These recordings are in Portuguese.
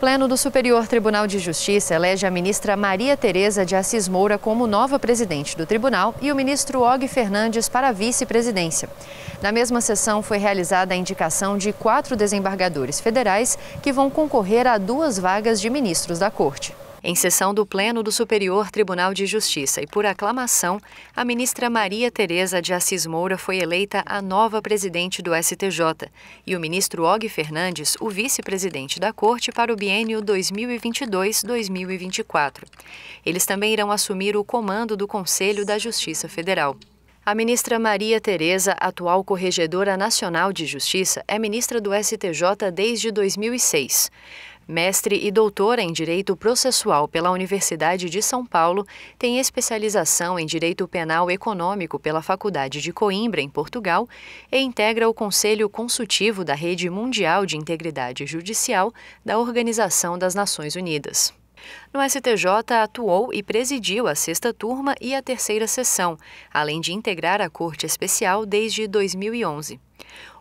Pleno do Superior Tribunal de Justiça elege a ministra Maria Tereza de Assis Moura como nova presidente do tribunal e o ministro Og Fernandes para a vice-presidência. Na mesma sessão foi realizada a indicação de quatro desembargadores federais que vão concorrer a duas vagas de ministros da Corte. Em sessão do Pleno do Superior Tribunal de Justiça e por aclamação, a ministra Maria Tereza de Assis Moura foi eleita a nova presidente do STJ e o ministro Og Fernandes, o vice-presidente da Corte para o biênio 2022-2024. Eles também irão assumir o comando do Conselho da Justiça Federal. A ministra Maria Tereza, atual Corregedora Nacional de Justiça, é ministra do STJ desde 2006. Mestre e doutora em Direito Processual pela Universidade de São Paulo, tem especialização em Direito Penal Econômico pela Faculdade de Coimbra, em Portugal, e integra o Conselho Consultivo da Rede Mundial de Integridade Judicial da Organização das Nações Unidas. No STJ, atuou e presidiu a sexta turma e a terceira sessão, além de integrar a Corte Especial desde 2011.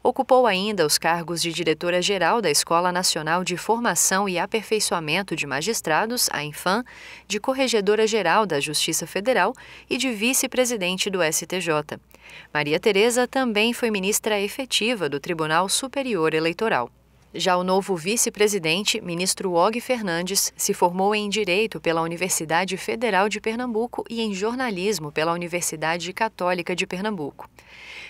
Ocupou ainda os cargos de diretora-geral da Escola Nacional de Formação e Aperfeiçoamento de Magistrados, a Infam, de corregedora-geral da Justiça Federal e de vice-presidente do STJ. Maria Tereza também foi ministra efetiva do Tribunal Superior Eleitoral. Já o novo vice-presidente, ministro Og Fernandes, se formou em Direito pela Universidade Federal de Pernambuco e em Jornalismo pela Universidade Católica de Pernambuco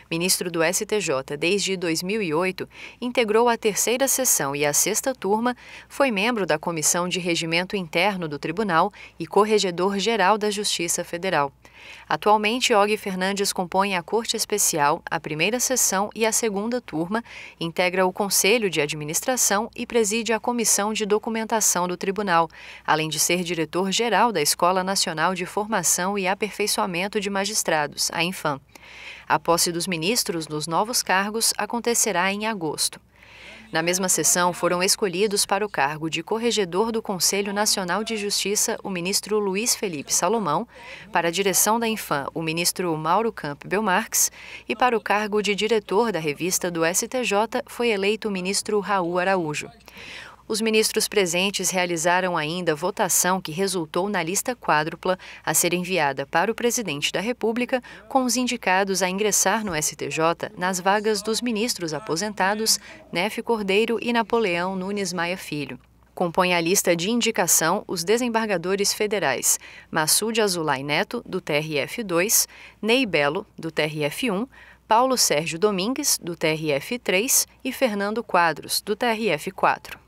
ministro do STJ desde 2008, integrou a terceira sessão e a sexta turma, foi membro da Comissão de Regimento Interno do Tribunal e Corregedor-Geral da Justiça Federal. Atualmente, Og Fernandes compõe a Corte Especial, a primeira sessão e a segunda turma, integra o Conselho de Administração e preside a Comissão de Documentação do Tribunal, além de ser diretor-geral da Escola Nacional de Formação e Aperfeiçoamento de Magistrados, a Infam. A posse dos ministros nos novos cargos acontecerá em agosto. Na mesma sessão, foram escolhidos para o cargo de corregedor do Conselho Nacional de Justiça o ministro Luiz Felipe Salomão, para a direção da Infam o ministro Mauro Camp Marx e para o cargo de diretor da revista do STJ foi eleito o ministro Raul Araújo. Os ministros presentes realizaram ainda votação que resultou na lista quádrupla a ser enviada para o presidente da República, com os indicados a ingressar no STJ nas vagas dos ministros aposentados Nefe Cordeiro e Napoleão Nunes Maia Filho. Compõe a lista de indicação os desembargadores federais Massoud Azulay Neto, do TRF-2, Ney Belo, do TRF-1, Paulo Sérgio Domingues, do TRF-3 e Fernando Quadros, do TRF-4.